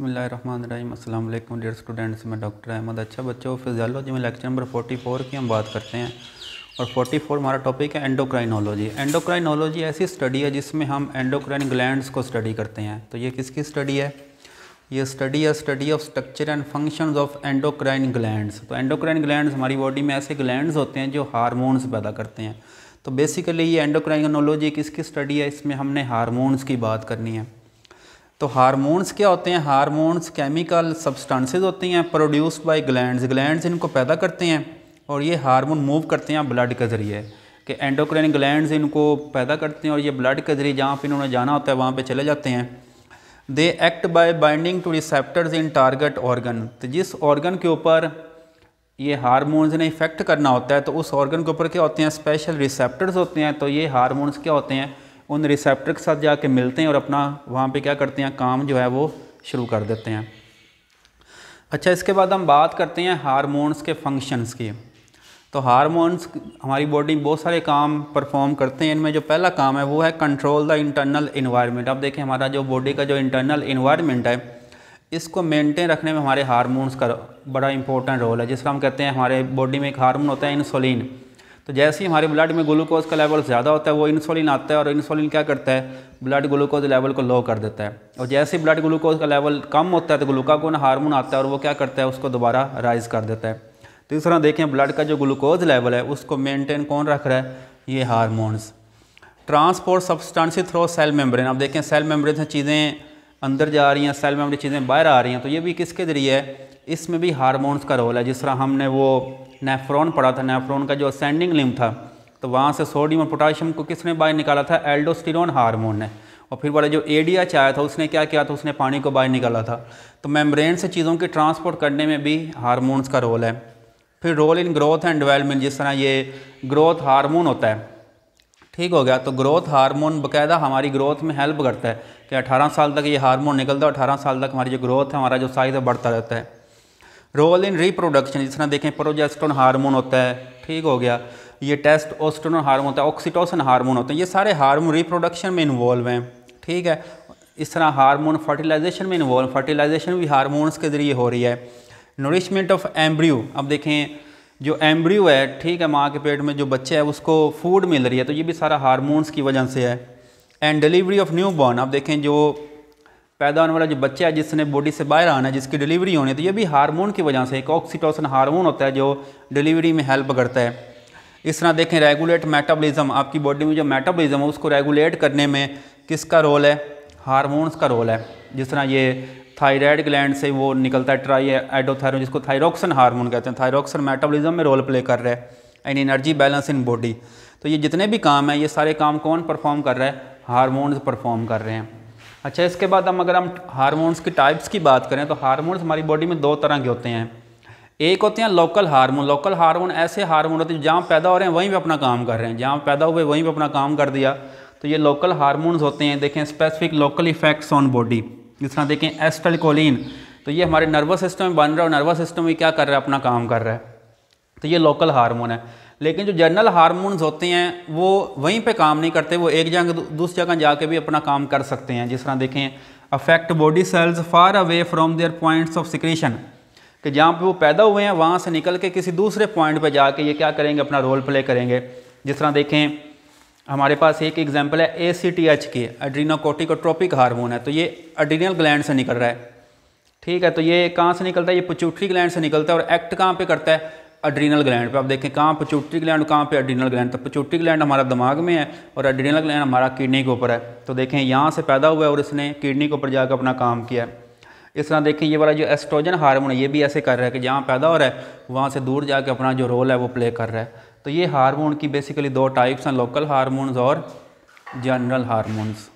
बसमीम अल्लाम dear students मैं डॉक्टर अहमद अच्छा बच्चों फिजियोलॉजी में लेक्चर नंबर 44 की हम बात करते हैं और 44 हमारा टॉपिक है एंडोक्राइनोलॉजी एंडोक्राइनोलॉजी ऐसी स्टडी है जिसमें हम एंडोक्राइन ग्लैंड्स को स्टडी करते हैं तो ये किसकी स्टडी है ये स्टडी है study of structure and function of endocrine glands तो एंडोक्राइन ग्लैंड हमारी बॉडी में ऐसे ग्लैंड होते हैं जो हारमोनस पैदा करते हैं तो बेसिकली ये एंडोक्राइनोलॉजी किसकी स्टडी है इसमें हमने हारमोनस की बात करनी है तो हार्मोन्स क्या होते हैं हार्मोन्स केमिकल सब्सटेंसेस होती हैं प्रोड्यूस बाय ग्लैंड्स ग्लैंड्स इनको पैदा करते हैं और ये हार्मोन मूव करते हैं ब्लड के ज़रिए कि एंडोक्राइन ग्लैंड्स इनको पैदा करते हैं और ये ब्लड के ज़रिए जहाँ पर इन्होंने जाना होता है वहाँ पर चले जाते हैं they act by binding to receptors in target organ तो जिस ऑर्गन के ऊपर ये हार्मोन्स ने इफ़ेक्ट करना होता है तो उस ऑर्गन के ऊपर क्या होते हैं स्पेशल रिसेप्टर्स होते हैं तो ये हार्मोन्स क्या होते हैं उन रिसेप्टर के साथ जाके मिलते हैं और अपना वहाँ पे क्या करते हैं काम जो है वो शुरू कर देते हैं अच्छा इसके बाद हम बात करते हैं हारमोन्स के फंक्शंस की तो हारमोन्स हमारी बॉडी बहुत सारे काम परफॉर्म करते हैं इनमें जो पहला काम है वो है कंट्रोल द इंटरनल इन्वायरमेंट आप देखें हमारा जो बॉडी का जो इंटरनल इन्वायरमेंट है इसको मेंटेन रखने में हमारे हारमोन्स का बड़ा इंपॉर्टेंट रोल है जिसका हम कहते हैं हमारे बॉडी में एक हारमोन होता है इंसुलिन तो जैसे ही हमारे ब्लड में ग्लूकोज का लेवल ज़्यादा होता है वो इंसुलिन आता है और इंसुलिन क्या करता है ब्लड ग्लूकोज लेवल को लो कर देता है और जैसे ही ब्लड ग्लूकोज का लेवल कम होता है तो ग्लूकागोन हार्मोन आता है और वो क्या करता है उसको दोबारा राइज कर देता है तो इस तरह देखें ब्लड का जो ग्लूकोज लेवल है उसको मेनटेन कौन रख रहा है ये hormones transport substance through cell membrane आप देखें सेल मेम्ब्रेन से चीज़ें अंदर जा रही हैं सेल मेम्ब्रेन चीज़ें बाहर आ रही हैं तो ये भी किसके ज़रिए है इसमें भी हार्मोन्स का रोल है जिस तरह हमने वो नेफ्रॉन पढ़ा था नेफ्रॉन का जो असेंडिंग लिम था तो वहाँ से सोडियम और पोटाशियम को किसने बाहर निकाला था एल्डोस्टिरोन हार्मोन ने और फिर वाला जो एडीएच आया था उसने क्या किया था उसने पानी को बाहर निकाला था तो मेम्ब्रेन से चीज़ों की ट्रांसपोर्ट करने में भी हारमोनस का रोल है फिर role in growth and development जिस तरह ये ग्रोथ हारमोन होता है ठीक हो गया तो ग्रोथ हार्मोन बकायदा हमारी ग्रोथ में हेल्प करता है कि 18 साल तक ये हार्मोन निकलता है 18 साल तक हमारी जो ग्रोथ है हमारा जो साइज़ है बढ़ता रहता है रोल इन रिप्रोडक्शन जिस तरह देखें प्रोजेस्टोन हार्मोन होता है ठीक हो गया ये टेस्ट ऑस्टोन हार्मोन होता है ऑक्सीटोसन हार्मोन होते हैं ये सारे हार्मोन रिप्रोडक्शन में इन्वॉल्व हैं ठीक है इस तरह हार्मोन फर्टिलाइजेशन में इन्वॉल्व फर्टिलाइजेशन भी हारमोनस के ज़रिए हो रही है नरिशमेंट ऑफ एम्ब्रियो अब देखें जो एम्ब्रियो है ठीक है माँ के पेट में जो बच्चे है उसको फूड मिल रही है तो ये भी सारा हारमोन्स की वजह से है and delivery of newborn अब देखें जो पैदा होने वाला जो बच्चा है जिसने बॉडी से बाहर आना है जिसकी डिलीवरी होनी है तो ये भी हार्मोन की वजह से एक ऑक्सीटोसन हार्मोन होता है जो डिलीवरी में हेल्प करता है इस तरह देखें रेगुलेट मेटाबॉलिज्म आपकी बॉडी में जो मेटाबॉलिज्म है उसको रेगुलेट करने में किसका रोल है हारमोन्स का रोल है जिस तरह ये थायराइड ग्लैंड से वो निकलता है ट्राई एडोथायरोन जिसको थायरोक्सन हारमोन कहते हैं थायरोक्सन मेटाबॉलिज्म में रोल प्ले कर रहा है and energy balance in body तो ये जितने भी काम हैं ये सारे काम कौन परफॉर्म कर रहा है हार्मोन्स परफॉर्म कर रहे हैं अच्छा इसके बाद हम अगर हम हारमोन्स की टाइप्स की बात करें तो हारमोन्स हमारी बॉडी में दो तरह के होते हैं एक होते हैं लोकल हार्मोन लोकल हार्मोन ऐसे हार्मोन होते हैं जहाँ पैदा हो रहे हैं वहीं पे अपना काम कर रहे हैं जहाँ पैदा हुए वहीं पे अपना काम कर दिया तो ये लोकल हार्मोन्स होते हैं देखें specific local effects on body जिस तरह देखें एस्टलकोलिन तो ये हमारे नर्वस सिस्टम में बन रहा है और नर्वस सिस्टम में क्या कर रहा है अपना काम कर रहा है तो ये लोकल हारमोन है लेकिन जो जनरल हारमोन्स होते हैं वो वहीं पर काम नहीं करते वो एक जगह दूसरी जगह जाके भी अपना काम कर सकते हैं जिस तरह देखें affect body cells far away from their points of secretion कि जहाँ पे वो पैदा हुए हैं वहाँ से निकल के किसी दूसरे पॉइंट पे जाके ये क्या करेंगे अपना रोल प्ले करेंगे जिस तरह देखें हमारे पास एक एग्जाम्पल है ए सी टी एच की एड्रीनोकोटिकोट्रोपिक हार्मोन है तो ये अड्रीनल ग्लैंड से निकल रहा है ठीक है तो ये कहाँ से निकलता है ये पचूटरी ग्लैंड से निकलता है और एक्ट कहाँ पर करता है अड्रीनल ग्लैंड पे आप देखें कहाँ पचोटी ग्लैंड कहाँ पे अड्रीनल ग्लैंड तो पचोट्री ग्लैंड हमारा दिमाग में है और अड्रीनल ग्लैंड हमारा किडनी के ऊपर है तो देखें यहाँ से पैदा हुआ है और इसने किडनी के ऊपर जाकर अपना काम किया है इस तरह देखें ये वाला जो एस्ट्रोजन हार्मोन है ये भी ऐसे कर रहा है कि जहाँ पैदा हो रहा है वहाँ से दूर जाके अपना जो रोल है वो प्ले कर रहा है तो ये हार्मोन की बेसिकली दो टाइप्स हैं लोकल हारमोन्स और जनरल हार्मोन्स